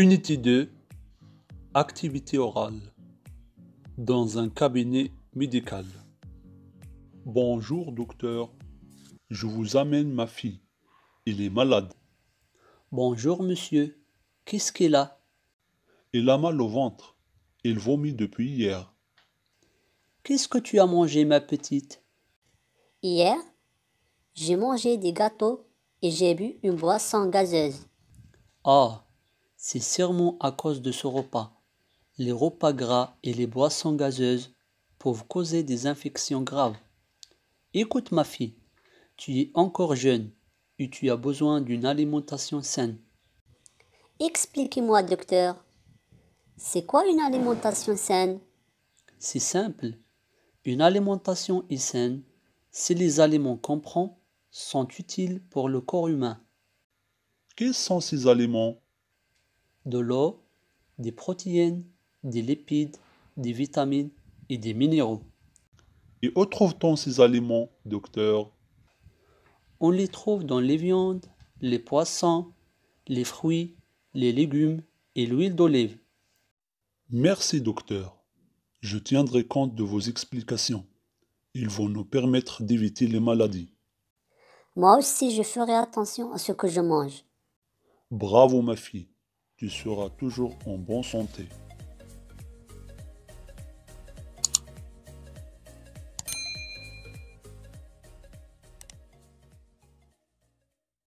Unité 2. Activité orale. Dans un cabinet médical. Bonjour docteur. Je vous amène ma fille. Il est malade. Bonjour monsieur. Qu'est-ce qu'il a Il a mal au ventre. Il vomit depuis hier. Qu'est-ce que tu as mangé ma petite Hier, j'ai mangé des gâteaux et j'ai bu une boisson gazeuse. Ah, c'est sûrement à cause de ce repas. Les repas gras et les boissons gazeuses peuvent causer des infections graves. Écoute ma fille, tu es encore jeune et tu as besoin d'une alimentation saine. Expliquez-moi, docteur. C'est quoi une alimentation saine C'est simple. Une alimentation est saine si les aliments qu'on prend sont utiles pour le corps humain. Quels sont ces aliments de l'eau, des protéines, des lipides, des vitamines et des minéraux. Et où trouve-t-on ces aliments, docteur On les trouve dans les viandes, les poissons, les fruits, les légumes et l'huile d'olive. Merci, docteur. Je tiendrai compte de vos explications. Ils vont nous permettre d'éviter les maladies. Moi aussi, je ferai attention à ce que je mange. Bravo, ma fille tu seras toujours en bonne santé.